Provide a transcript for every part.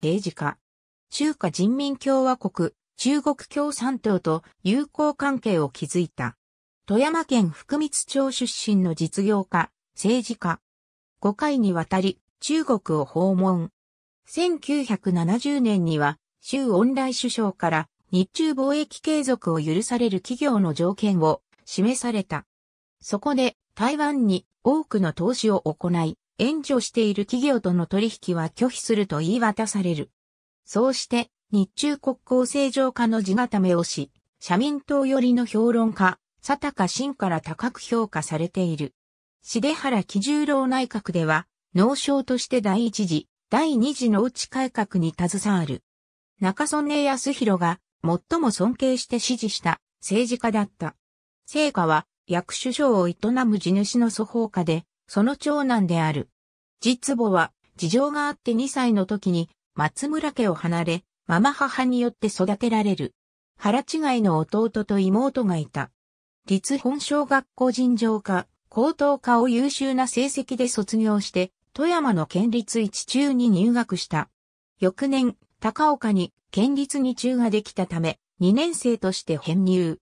政治家。中華人民共和国、中国共産党と友好関係を築いた。富山県福光町出身の実業家、政治家。5回にわたり中国を訪問。1970年には、周恩来首相から日中貿易継続を許される企業の条件を示された。そこで台湾に多くの投資を行い、援助している企業との取引は拒否すると言い渡される。そうして、日中国交正常化の地固めをし、社民党寄りの評論家、佐高新から高く評価されている。重原喜十郎内閣では、農省として第一次、第二次農地改革に携わる。中曽根康弘が最も尊敬して支持した政治家だった。成果は役首相を営む地主の祖法家で、その長男である。実母は、事情があって2歳の時に、松村家を離れ、ママ母によって育てられる。腹違いの弟と妹がいた。立本小学校尋常科、高等科を優秀な成績で卒業して、富山の県立一中に入学した。翌年、高岡に県立二中ができたため、2年生として編入。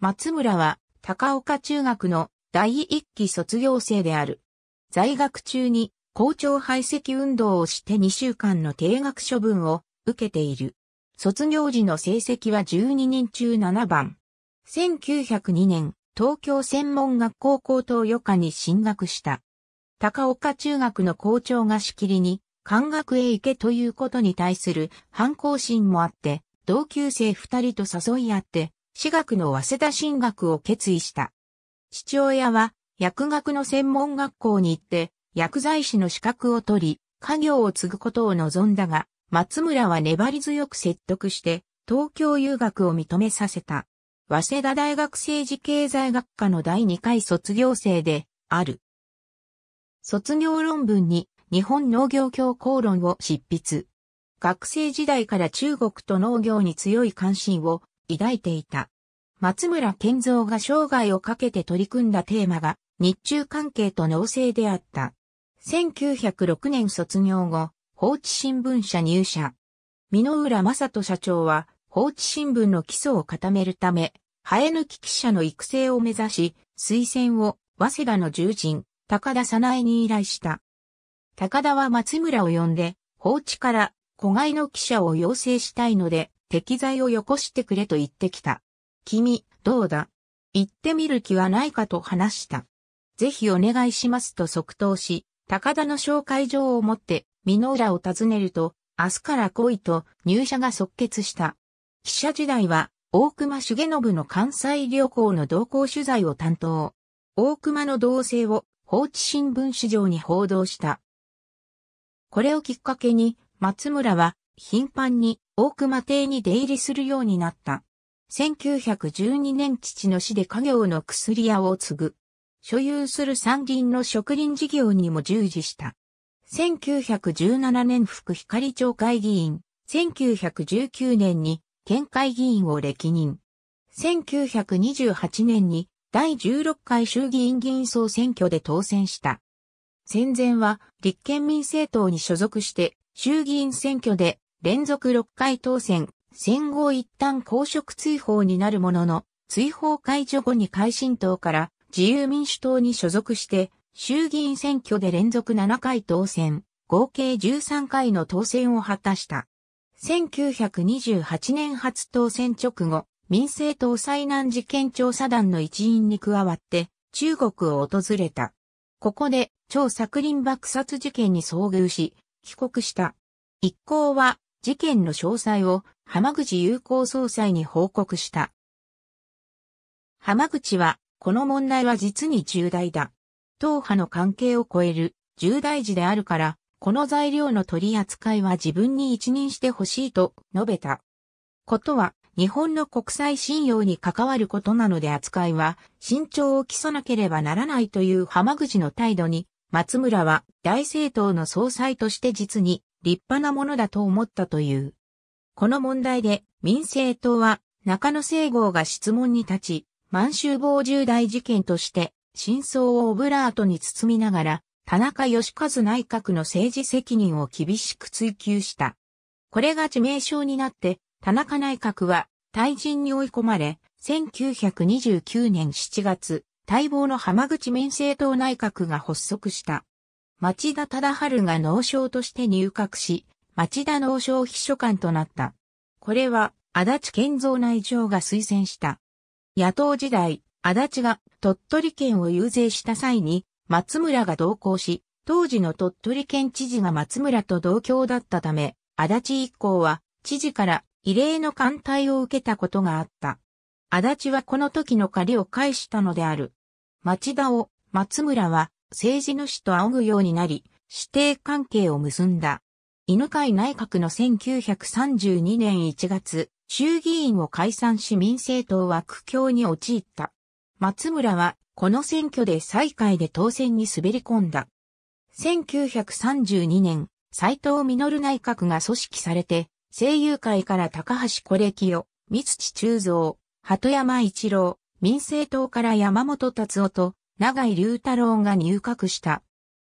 松村は高岡中学の第一期卒業生である。在学中に校長排斥運動をして2週間の定額処分を受けている。卒業時の成績は12人中7番。1902年、東京専門学校高等予科に進学した。高岡中学の校長がしきりに、漢学へ行けということに対する反抗心もあって、同級生二人と誘い合って、私学の早稲田進学を決意した。父親は薬学の専門学校に行って、薬剤師の資格を取り、家業を継ぐことを望んだが、松村は粘り強く説得して、東京留学を認めさせた。早稲田大学政治経済学科の第2回卒業生で、ある。卒業論文に日本農業協公論を執筆。学生時代から中国と農業に強い関心を抱いていた。松村健三が生涯をかけて取り組んだテーマが日中関係と農政であった。1906年卒業後、放置新聞社入社。美濃浦正人社長は、放置新聞の基礎を固めるため、生え抜き記者の育成を目指し、推薦を、早稲田の重鎮、高田早苗に依頼した。高田は松村を呼んで、放置から子飼いの記者を養成したいので、適材をよこしてくれと言ってきた。君、どうだ行ってみる気はないかと話した。ぜひお願いしますと即答し、高田の紹介状を持って、美濃浦を訪ねると、明日から来いと入社が即決した。記者時代は、大熊重信の関西旅行の同行取材を担当。大熊の同棲を放置新聞市場に報道した。これをきっかけに、松村は頻繁に大熊邸に出入りするようになった。1912年父の死で家業の薬屋を継ぐ。所有する山林の植林事業にも従事した。1917年副光町会議員、1919年に県会議員を歴任。1928年に第16回衆議院議員総選挙で当選した。戦前は立憲民政党に所属して衆議院選挙で連続6回当選、戦後一旦公職追放になるものの、追放解除後に改新党から自由民主党に所属して、衆議院選挙で連続7回当選、合計13回の当選を果たした。1928年初当選直後、民政党災難事件調査団の一員に加わって中国を訪れた。ここで超作林爆殺事件に遭遇し、帰国した。一行は事件の詳細を浜口友好総裁に報告した。浜口はこの問題は実に重大だ。党派の関係を超える重大事であるから、この材料の取り扱いは自分に一任してほしいと述べた。ことは、日本の国際信用に関わることなので扱いは慎重を期さなければならないという浜口の態度に、松村は大政党の総裁として実に立派なものだと思ったという。この問題で民政党は中野聖郷が質問に立ち、満州防重大事件として、真相をオブラートに包みながら、田中義和内閣の政治責任を厳しく追求した。これが致命傷になって、田中内閣は退陣に追い込まれ、1929年7月、待望の浜口民政党内閣が発足した。町田忠春が農省として入閣し、町田農省秘書官となった。これは、足立健造内情が推薦した。野党時代、足立が鳥取県を遊説した際に、松村が同行し、当時の鳥取県知事が松村と同郷だったため、足立一行は知事から異例の艦隊を受けたことがあった。足立はこの時の借りを返したのである。町田を松村は政治主と仰ぐようになり、指定関係を結んだ。犬飼内閣の1932年1月、衆議院を解散し民政党は苦境に陥った。松村はこの選挙で最下位で当選に滑り込んだ。1932年、斎藤実内閣が組織されて、声優会から高橋惚レを、三土中蔵、鳩山一郎、民政党から山本達夫と長井隆太郎が入閣した。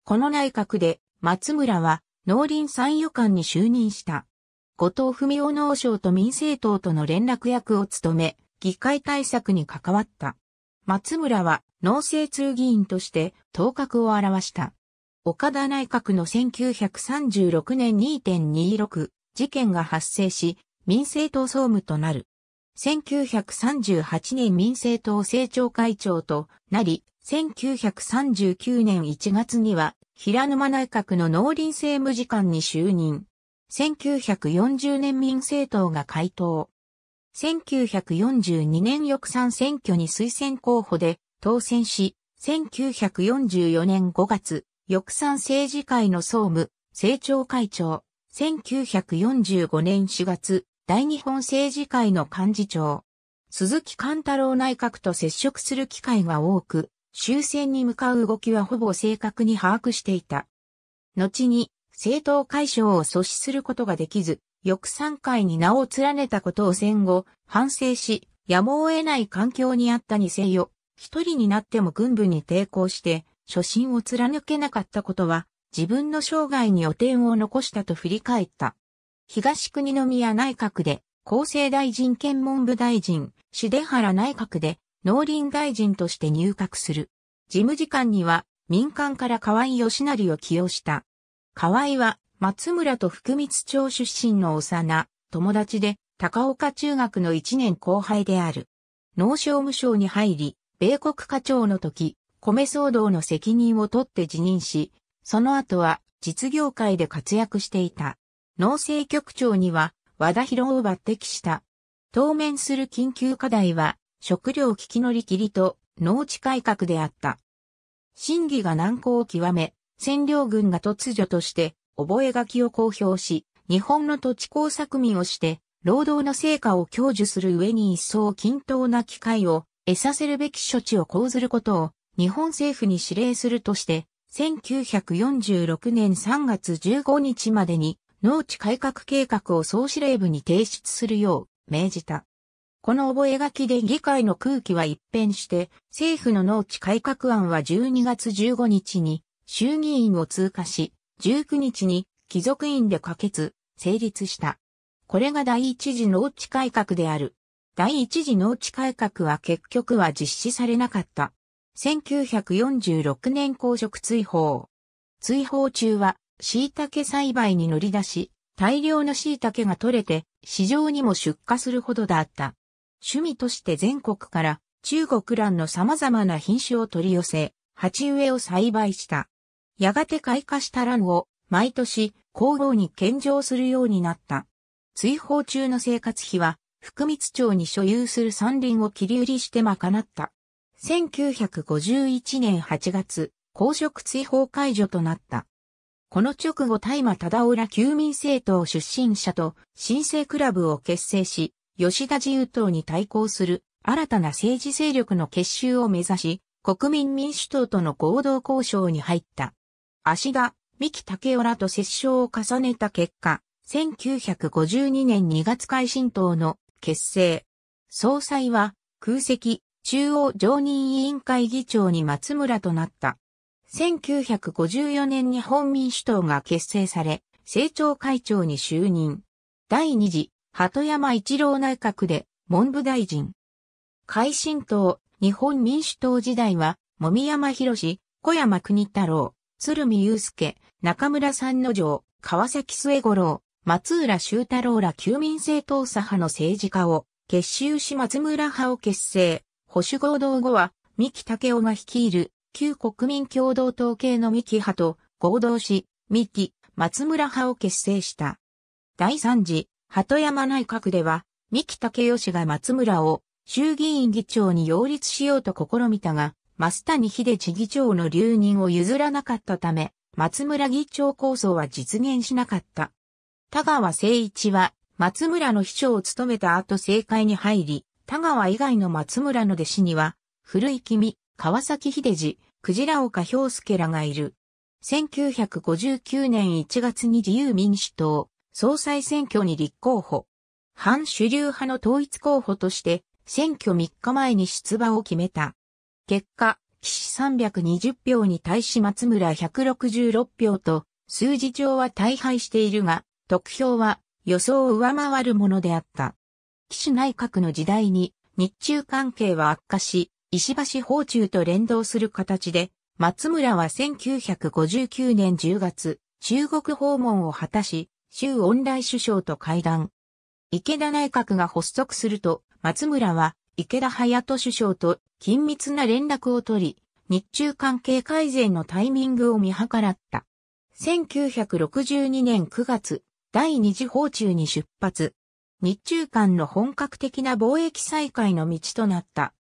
この内閣で松村は農林参与官に就任した。後藤文雄農省と民政党との連絡役を務め、議会対策に関わった。松村は農政通議員として頭角を現した。岡田内閣の1936年2.26事件が発生し、民政党総務となる。1938年民政党政調会長となり、1939年1月には平沼内閣の農林政務次官に就任。1940年民政党が回答。1942年翌3選挙に推薦候補で当選し、1944年5月、翌3政治会の総務、政調会長、1945年4月、大日本政治会の幹事長、鈴木貫太郎内閣と接触する機会が多く、終戦に向かう動きはほぼ正確に把握していた。後に、政党解消を阻止することができず、翌3回に名を連ねたことを戦後、反省し、やむを得ない環境にあったにせよ、一人になっても軍部に抵抗して、初心を貫けなかったことは、自分の生涯に汚点を残したと振り返った。東国宮内閣で、厚生大臣兼文部大臣、主出原内閣で、農林大臣として入閣する。事務次官には、民間から河合義成を起用した。河合は松村と福光町出身の幼、友達で高岡中学の1年後輩である。農商務省に入り、米国課長の時、米騒動の責任を取って辞任し、その後は実業界で活躍していた。農政局長には和田博を抜擢した。当面する緊急課題は食料危機乗り切りと農地改革であった。審議が難航を極め、占領軍が突如として、覚書を公表し、日本の土地工作民をして、労働の成果を享受する上に一層均等な機会を得させるべき処置を講ずることを日本政府に指令するとして、1946年3月15日までに農地改革計画を総司令部に提出するよう命じた。この覚書で議会の空気は一変して、政府の農地改革案は12月15日に衆議院を通過し、19日に貴族院で可決、成立した。これが第一次農地改革である。第一次農地改革は結局は実施されなかった。1946年公職追放。追放中は、椎茸栽培に乗り出し、大量の椎茸が取れて、市場にも出荷するほどだった。趣味として全国から中国蘭の様々な品種を取り寄せ、鉢植えを栽培した。やがて開花した蘭を毎年皇后に献上するようになった。追放中の生活費は、福光町に所有する山林を切り売りして賄った。1951年8月、公職追放解除となった。この直後大麻忠浦休民政党出身者と新生クラブを結成し、吉田自由党に対抗する新たな政治勢力の結集を目指し、国民民主党との合同交渉に入った。足田、三木武雄らと折衝を重ねた結果、1952年2月改新党の結成。総裁は空席中央常任委員会議長に松村となった。1954年に本民主党が結成され、政調会長に就任。第二次、鳩山一郎内閣で文部大臣。改新党、日本民主党時代は、もみ山ま小山国太郎、鶴見祐介、中村三之丞、川崎末五郎、松浦修太郎ら旧民政党左派の政治家を結集し松村派を結成。保守合同後は、三木武夫が率いる旧国民共同党系の三木派と合同し、三木、松村派を結成した。第三次、鳩山内閣では、三木武氏が松村を衆議院議長に擁立しようと試みたが、増谷秀次議長の留任を譲らなかったため、松村議長構想は実現しなかった。田川誠一は、松村の秘書を務めた後政界に入り、田川以外の松村の弟子には、古井君、川崎秀次、鯨岡氷介らがいる。1959年1月に自由民主党、総裁選挙に立候補。反主流派の統一候補として、選挙3日前に出馬を決めた。結果、岸320票に対し松村166票と、数字上は大敗しているが、得票は予想を上回るものであった。岸内閣の時代に日中関係は悪化し、石橋訪中と連動する形で、松村は1959年10月、中国訪問を果たし、周恩来首相と会談。池田内閣が発足すると、松村は池田隼人首相と緊密な連絡を取り、日中関係改善のタイミングを見計らった。1962年9月、第二次訪中に出発。日中間の本格的な貿易再開の道となった。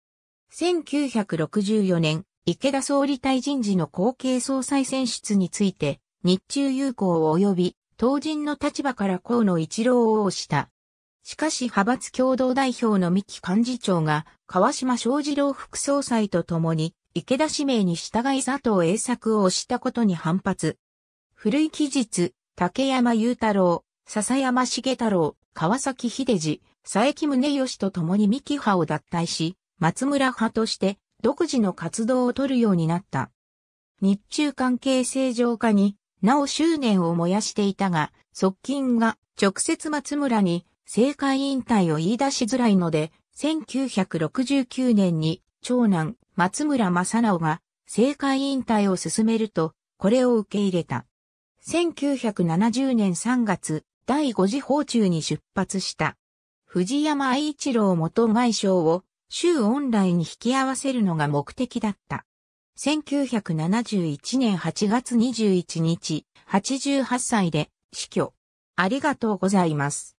1964年、池田総理大臣時の後継総裁選出について、日中友好及び、当人の立場から河野一郎を押した。しかし派閥共同代表の三木幹事長が川島正二郎副総裁と共に池田氏名に従い佐藤栄作を推したことに反発。古い期日、竹山雄太郎、笹山茂太郎、川崎秀治、佐伯宗義と共に三木派を脱退し、松村派として独自の活動を取るようになった。日中関係正常化に、なお執念を燃やしていたが、側近が直接松村に政界引退を言い出しづらいので、1969年に長男松村正直が政界引退を進めると、これを受け入れた。1970年3月、第5次訪中に出発した。藤山愛一郎元外相を州オンラインに引き合わせるのが目的だった。1971年8月21日、88歳で死去。ありがとうございます。